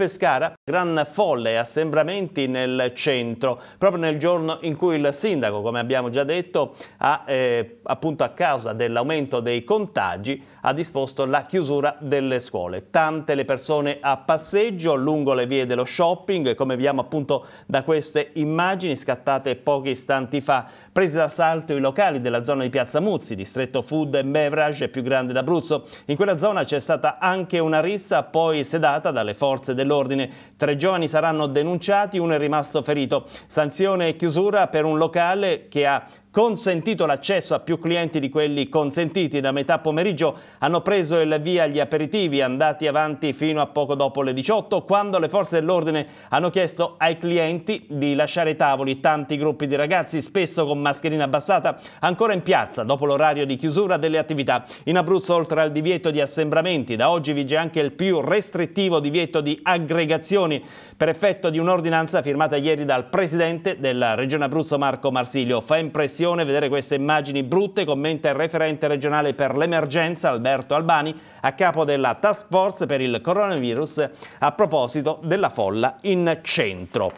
Pescara, gran folle e assembramenti nel centro, proprio nel giorno in cui il sindaco, come abbiamo già detto, ha, eh, appunto a causa dell'aumento dei contagi, ha disposto la chiusura delle scuole. Tante le persone a passeggio lungo le vie dello shopping, come vediamo appunto da queste immagini scattate pochi istanti fa, presi d'assalto i locali della zona di Piazza Muzzi, distretto food and beverage più grande d'Abruzzo. In quella zona c'è stata anche una rissa poi sedata dalle forze dell'ordine dell'ordine. Tre giovani saranno denunciati, uno è rimasto ferito. Sanzione e chiusura per un locale che ha consentito l'accesso a più clienti di quelli consentiti da metà pomeriggio, hanno preso il via gli aperitivi andati avanti fino a poco dopo le 18, quando le forze dell'ordine hanno chiesto ai clienti di lasciare i tavoli. Tanti gruppi di ragazzi, spesso con mascherina abbassata, ancora in piazza dopo l'orario di chiusura delle attività. In Abruzzo, oltre al divieto di assembramenti, da oggi vige anche il più restrittivo divieto di aggregazioni per effetto di un'ordinanza firmata ieri dal presidente della Regione Abruzzo Marco Marsilio. Fa impressione disperazione vedere queste immagini brutte, commenta il referente regionale per l'emergenza Alberto Albani a capo della task force per il coronavirus a proposito della folla in centro.